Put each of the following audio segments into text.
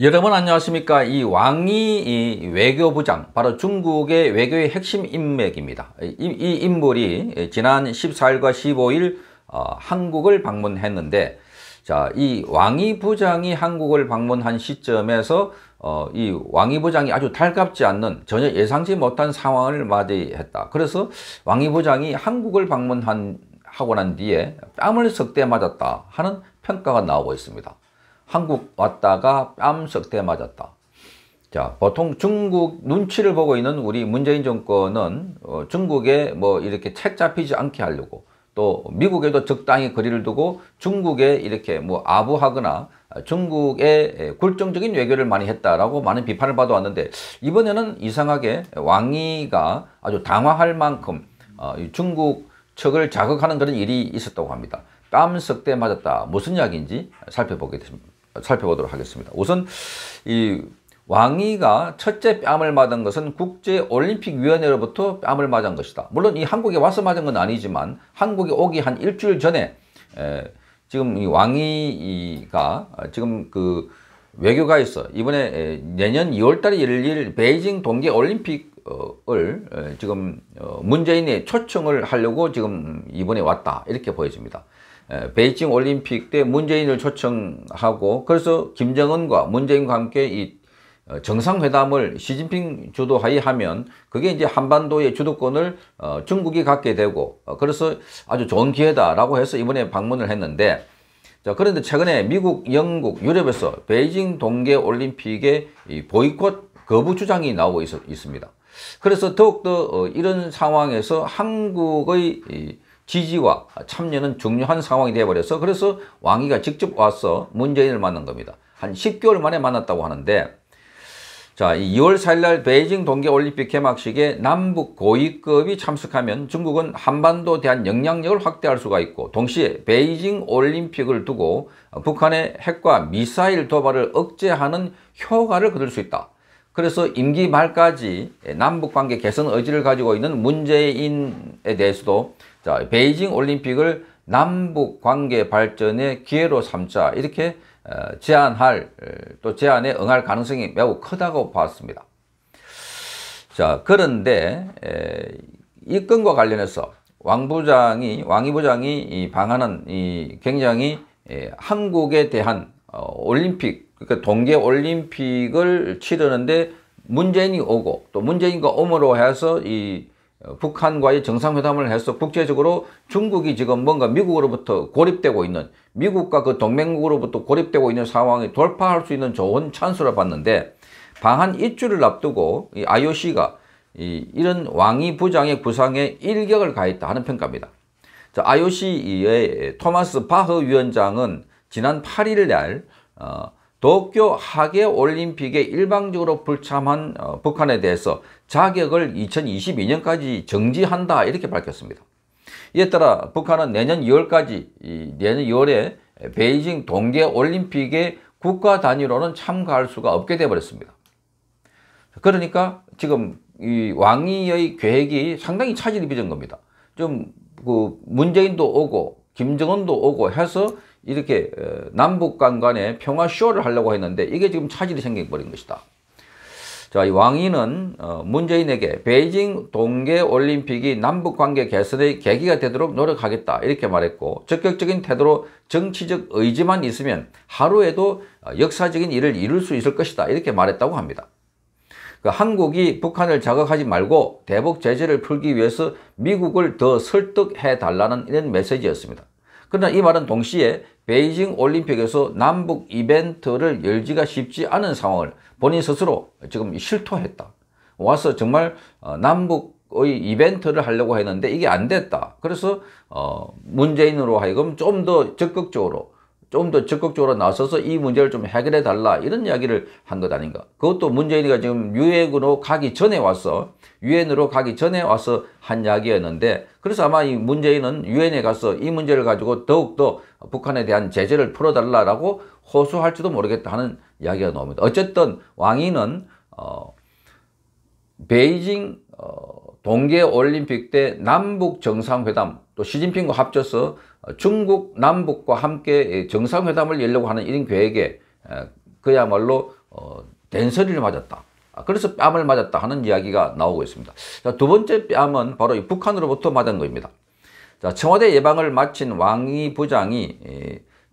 여러분 안녕하십니까 이 왕이 이 외교부장 바로 중국의 외교의 핵심 인맥입니다 이, 이 인물이 지난 14일과 15일 어, 한국을 방문했는데 자, 이 왕이 부장이 한국을 방문한 시점에서 어, 이 왕이 부장이 아주 달갑지 않는 전혀 예상치 못한 상황을 맞이했다. 그래서 왕이 부장이 한국을 방문한 하고 난 뒤에 땀을 석대 맞았다 하는 평가가 나오고 있습니다. 한국 왔다가 뺨석 대 맞았다. 자, 보통 중국 눈치를 보고 있는 우리 문재인 정권은 어, 중국에 뭐 이렇게 책 잡히지 않게 하려고 또 미국에도 적당히 거리를 두고 중국에 이렇게 뭐 아부하거나 중국에굴종적인 외교를 많이 했다라고 많은 비판을 받아왔는데 이번에는 이상하게 왕이가 아주 당황할 만큼 어, 중국 측을 자극하는 그런 일이 있었다고 합니다. 뺨석대 맞았다. 무슨 이야기인지 살펴보겠습니다. 살펴보도록 하겠습니다. 우선 이 왕위가 첫째 뺨을 맞은 것은 국제올림픽위원회로부터 뺨을 맞은 것이다. 물론 이 한국에 와서 맞은 건 아니지만 한국에 오기 한 일주일 전에 에, 지금 이 왕위가 지금 그 외교가 있어 이번에 에, 내년 2월달에 열릴 베이징 동계올림픽을 지금 어, 문재인의 초청을 하려고 지금 이번에 왔다 이렇게 보여집니다. 베이징 올림픽 때 문재인을 초청하고 그래서 김정은과 문재인과 함께 이 어, 정상회담을 시진핑 주도하에 하면 그게 이제 한반도의 주도권을 어, 중국이 갖게 되고 어, 그래서 아주 좋은 기회다라고 해서 이번에 방문을 했는데 자 그런데 최근에 미국, 영국, 유럽에서 베이징 동계 올림픽의 보이콧 거부 주장이 나오고 있, 습니다 그래서 더욱더 이런 상황에서 한국의 이, 지지와 참여는 중요한 상황이 되어버려서 그래서 왕위가 직접 와서 문재인을 만난 겁니다. 한 10개월 만에 만났다고 하는데 자, 이 2월 4일날 베이징 동계올림픽 개막식에 남북 고위급이 참석하면 중국은 한반도에 대한 영향력을 확대할 수가 있고 동시에 베이징 올림픽을 두고 북한의 핵과 미사일 도발을 억제하는 효과를 거둘 수 있다. 그래서 임기 말까지 남북관계 개선 의지를 가지고 있는 문재인에 대해서도 자, 베이징 올림픽을 남북 관계 발전의 기회로 삼자 이렇게 어, 제안할 어, 또 제안에 응할 가능성이 매우 크다고 봤습니다. 자, 그런데 이 건과 관련해서 왕 부장이 왕이 부장이 방한은 이 굉장히 한국에 대한 어, 올림픽 그러니까 동계 올림픽을 치르는데 문재인이 오고 또 문재인과 오므로 해서 이 어, 북한과의 정상회담을 해서 국제적으로 중국이 지금 뭔가 미국으로부터 고립되고 있는 미국과 그 동맹국으로부터 고립되고 있는 상황이 돌파할 수 있는 좋은 찬스를 봤는데 방한 입주를 앞두고 이 IOC가 이 이런 왕이 부장의 부상에 일격을 가했다 하는 평가입니다. 자, IOC의 토마스 바흐 위원장은 지난 8일 날 어, 도쿄 하계 올림픽에 일방적으로 불참한 어, 북한에 대해서 자격을 2022년까지 정지한다 이렇게 밝혔습니다. 이에 따라 북한은 내년 2월까지 내년 2월에 베이징 동계 올림픽에 국가 단위로는 참가할 수가 없게 되어버렸습니다. 그러니까 지금 왕이의 계획이 상당히 차질이 빚은 겁니다. 좀 그 문재인도 오고 김정은도 오고 해서 이렇게 어, 남북 간 간의 평화 쇼를 하려고 했는데 이게 지금 차질이 생겨버린 것이다. 자, 이 왕이는 어, 문재인에게 베이징 동계올림픽이 남북관계 개선의 계기가 되도록 노력하겠다 이렇게 말했고 적극적인 태도로 정치적 의지만 있으면 하루에도 어, 역사적인 일을 이룰 수 있을 것이다 이렇게 말했다고 합니다. 그 한국이 북한을 자극하지 말고 대북 제재를 풀기 위해서 미국을 더 설득해 달라는 이런 메시지였습니다. 그러나 이 말은 동시에 베이징 올림픽에서 남북 이벤트를 열지가 쉽지 않은 상황을 본인 스스로 지금 실토했다. 와서 정말 어, 남북의 이벤트를 하려고 했는데 이게 안 됐다. 그래서 어, 문재인으로 하여금 좀 더 적극적으로 좀더 적극적으로 나서서 이 문제를 좀 해결해 달라 이런 이야기를 한 것 아닌가 그것도 문재인이가 지금 유엔으로 가기 전에 와서 유엔으로 가기 전에 와서 한 이야기였는데 그래서 아마 이 문재인은 유엔에 가서 이 문제를 가지고 더욱더 북한에 대한 제재를 풀어달라고 호소할지도 모르겠다는 이야기가 나옵니다 어쨌든 왕이는 어, 베이징 어, 동계올림픽 때 남북정상회담 또 시진핑과 합쳐서 중국 남북과 함께 정상회담을 열려고 하는 이런 계획에 어, 그야말로 댄서리를 어, 맞았다. 아, 그래서 뺨을 맞았다 하는 이야기가 나오고 있습니다. 자, 두 번째 뺨은 바로 이 북한으로부터 맞은 겁니다. 자, 청와대 예방을 마친 왕이 부장이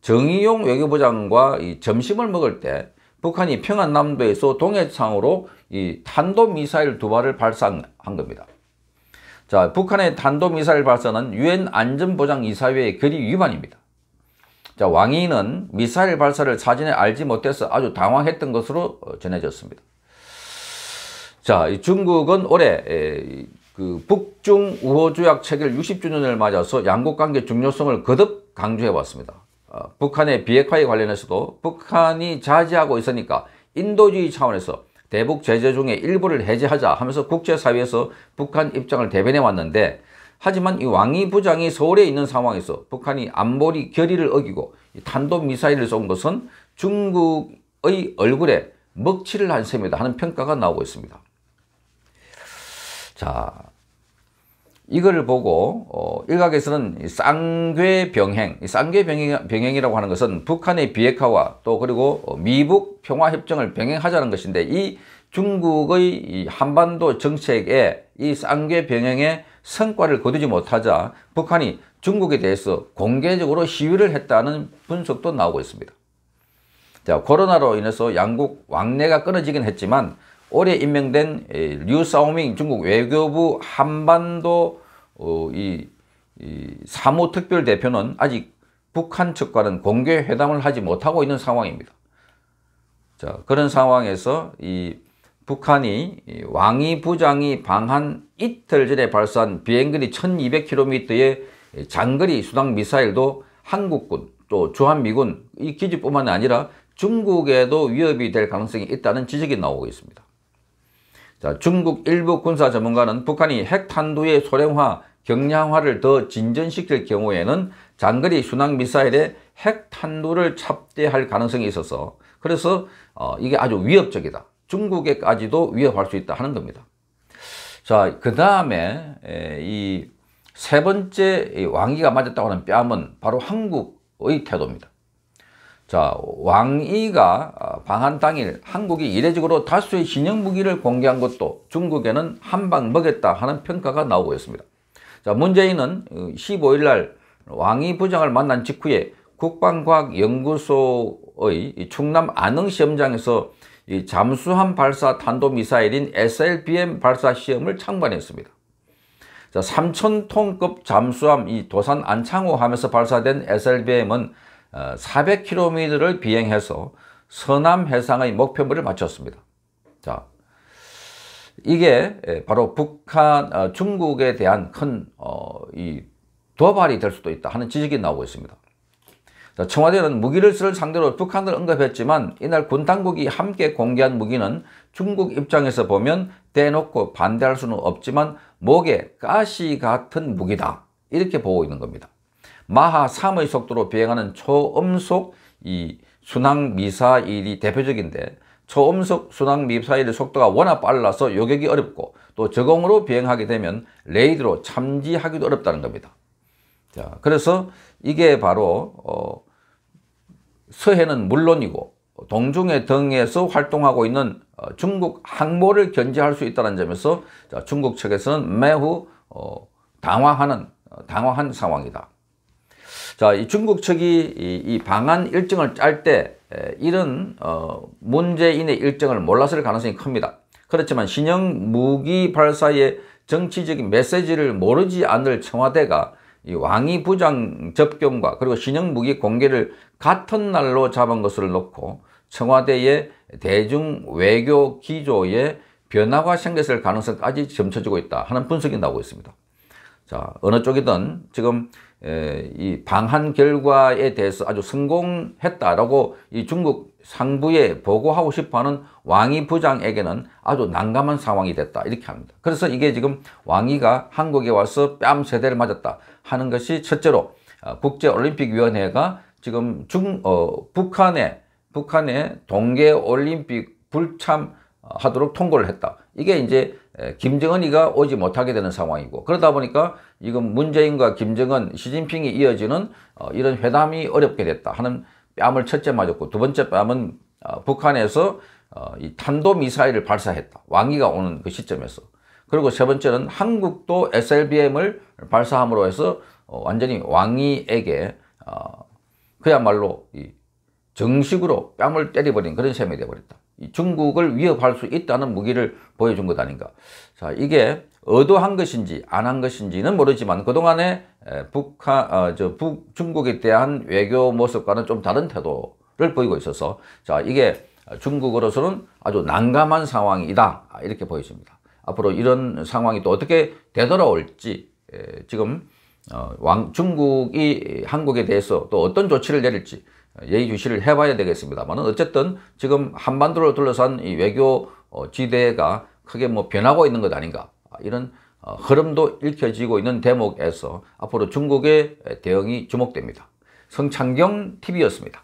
정의용 외교부장과 점심을 먹을 때 북한이 평안남도에서 동해상으로 이 탄도미사일 두 발을 발사한 겁니다. 자, 북한의 탄도미사일 발사는 유엔 안전보장이사회의 결의 위반입니다. 자, 왕이는 미사일 발사를 사전에 알지 못해서 아주 당황했던 것으로 어, 전해졌습니다. 자, 중국은 올해 그 북중 우호조약 체결 60주년을 맞아서 양국 관계 중요성을 거듭 강조해 왔습니다. 아, 북한의 비핵화에 관련해서도 북한이 자제하고 있으니까 인도주의 차원에서 대북 제재 중에 일부를 해제하자 하면서 국제사회에서 북한 입장을 대변해 왔는데 하지만 이 왕이 부장이 서울에 있는 상황에서 북한이 안보리 결의를 어기고 탄도미사일을 쏜 것은 중국의 얼굴에 먹칠을 한 셈이다 하는 평가가 나오고 있습니다. 자, 이걸 보고 어, 일각에서는 쌍궤병행, 쌍궤병행이라고 하는 것은 북한의 비핵화와 또 그리고 어, 미북 평화협정을 병행하자는 것인데 이 중국의 이 한반도 정책에 이 쌍궤병행의 성과를 거두지 못하자 북한이 중국에 대해서 공개적으로 시위를 했다는 분석도 나오고 있습니다. 자, 코로나로 인해서 양국 왕래가 끊어지긴 했지만 올해 임명된 류사오밍 중국 외교부 한반도 어, 이, 이 사무특별대표는 아직 북한 측과는 공개 회담을 하지 못하고 있는 상황입니다. 자, 그런 상황에서 이 북한이 왕이 부장이 방한 이틀 전에 발사한 비행거리 1200km의 장거리 수당 미사일도 한국군 또 주한미군 이 기지뿐만 아니라 중국에도 위협이 될 가능성이 있다는 지적이 나오고 있습니다. 자, 중국 일부 군사 전문가는 북한이 핵탄두의 소량화, 경량화를 더 진전시킬 경우에는 장거리 순항미사일에 핵탄두를 찹대할 가능성이 있어서 그래서 어, 이게 아주 위협적이다. 중국에까지도 위협할 수 있다 하는 겁니다. 자, 그 다음에 이 세 번째 왕위가 맞았다고 하는 뺨은 바로 한국의 태도입니다. 자, 왕이가 어, 방한 당일 한국이 이례적으로 다수의 신형 무기를 공개한 것도 중국에는 한방 먹였다 하는 평가가 나오고 있습니다. 자, 문재인은 15일 어, 날 왕이 부장을 만난 직후에 국방과학연구소의 충남 안흥 시험장에서 잠수함 발사 탄도미사일인 SLBM 발사 시험을 창반했습니다. 자, 3,000톤급 잠수함 이 도산 안창호함에서 발사된 SLBM은 400km를 어, 비행해서 서남 해상의 목표물을 맞췄습니다. 자, 이게 예, 바로 북한, 어, 중국에 대한 큰, 어, 이 도발이 될 수도 있다 하는 지적이 나오고 있습니다. 자, 청와대는 무기를 쓸 상대로 북한을 언급했지만 이날 군 당국이 함께 공개한 무기는 중국 입장에서 보면 대놓고 반대할 수는 없지만 목에 가시 같은 무기다 이렇게 보고 있는 겁니다. 마하 3의 속도로 비행하는 초음속 이 순항 미사일이 대표적인데 초음속 순항 미사일의 속도가 워낙 빨라서 요격이 어렵고 또 저공으로 비행하게 되면 레이드로 참지하기도 어렵다는 겁니다. 자, 그래서 이게 바로 어, 서해는 물론이고 동중해 등에서 활동하고 있는 어, 중국 항모를 견제할 수 있다는 점에서 자, 중국 측에서는 매우 어, 당황하는 당황한 상황이다. 자, 이 중국 측이 이, 이 방한 일정을 짤 때 이런 어, 문재인의 일정을 몰랐을 가능성이 큽니다. 그렇지만 신형 무기 발사의 정치적인 메시지를 모르지 않을 청와대가 이 왕이 부장 접경과 그리고 신형 무기 공개를 같은 날로 잡은 것을 놓고 청와대의 대중 외교 기조에 변화가 생겼을 가능성까지 점쳐지고 있다 하는 분석이 나오고 있습니다. 자, 어느 쪽이든 지금 이 방한 결과에 대해서 아주 성공했다라고 이 중국 상부에 보고하고 싶어하는 왕이 부장에게는 아주 난감한 상황이 됐다 이렇게 합니다. 그래서 이게 지금 왕이가 한국에 와서 뺨 세대를 맞았다 하는 것이 첫째로 어, 국제올림픽위원회가 지금 중, 어, 북한에 북한의 동계올림픽 불참하도록 통고를 했다. 이게 이제 예, 김정은이가 오지 못하게 되는 상황이고 그러다 보니까 이건 문재인과 김정은, 시진핑이 이어지는 어, 이런 회담이 어렵게 됐다 하는 뺨을 첫째 맞았고 두 번째 뺨은 어, 북한에서 어, 이 탄도미사일을 발사했다. 왕위가 오는 그 시점에서. 그리고 세 번째는 한국도 SLBM을 발사함으로 해서 완전히 왕이에게 그야말로 정식으로 뺨을 때려버린 그런 셈이 되어버렸다. 중국을 위협할 수 있다는 무기를 보여준 것 아닌가. 자, 이게 의도한 것인지 안 한 것인지는 모르지만 그동안에 북한, 어, 저 북, 중국에 대한 외교 모습과는 좀 다른 태도를 보이고 있어서 자, 이게 중국으로서는 아주 난감한 상황이다. 아, 이렇게 보여집니다. 앞으로 이런 상황이 또 어떻게 되돌아올지 지금 어, 왕, 중국이 한국에 대해서 또 어떤 조치를 내릴지 예의주시를 해봐야 되겠습니다만 어쨌든 지금 한반도를 둘러싼 이 외교 어, 지대가 크게 뭐 변하고 있는 것 아닌가 아, 이런 어, 흐름도 읽혀지고 있는 대목에서 앞으로 중국의 대응이 주목됩니다. 성창경 TV였습니다.